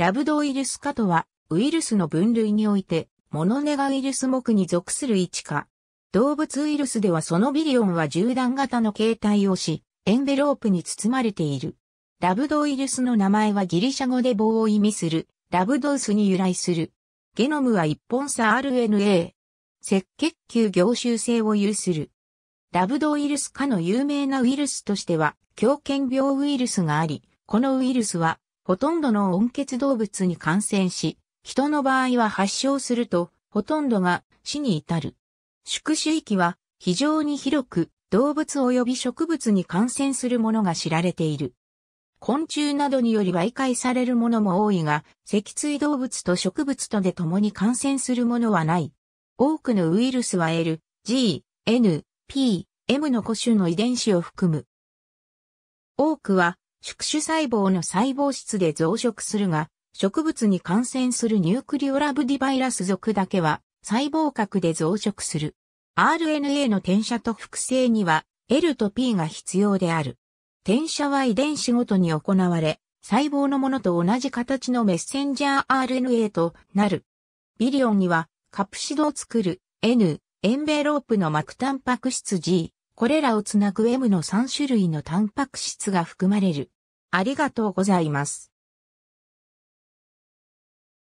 ラブドウイルス科とは、ウイルスの分類において、モノネガウイルス目に属する位置科。動物ウイルスではそのビリオンは銃弾型の形態をし、エンベロープに包まれている。ラブドウイルスの名前はギリシャ語で棒を意味する、ラブドウスに由来する。ゲノムは一本差 RNA。赤血球凝集性を有する。ラブドウイルス科の有名なウイルスとしては、狂犬病ウイルスがあり、このウイルスはほとんどの温血動物に感染し、人の場合は発症すると、ほとんどが死に至る。宿主域は非常に広く、動物及び植物に感染するものが知られている。昆虫などにより媒介されるものも多いが、脊椎動物と植物とで共に感染するものはない。多くのウイルスは L、G、N、P、M の個種の遺伝子を含む。多くは宿主細胞の細胞質で増殖するが、植物に感染するニュークリオラブディバイラス属だけは細胞核で増殖する。RNA の転写と複製には L と P が必要である。転写は遺伝子ごとに行われ、細胞のものと同じ形のメッセンジャー RNA となる。ビリオンにはカプシドを作る N、エンベロープの膜タンパク質 G、これらをつなぐ M の3種類のタンパク質が含まれる。ありがとうございます。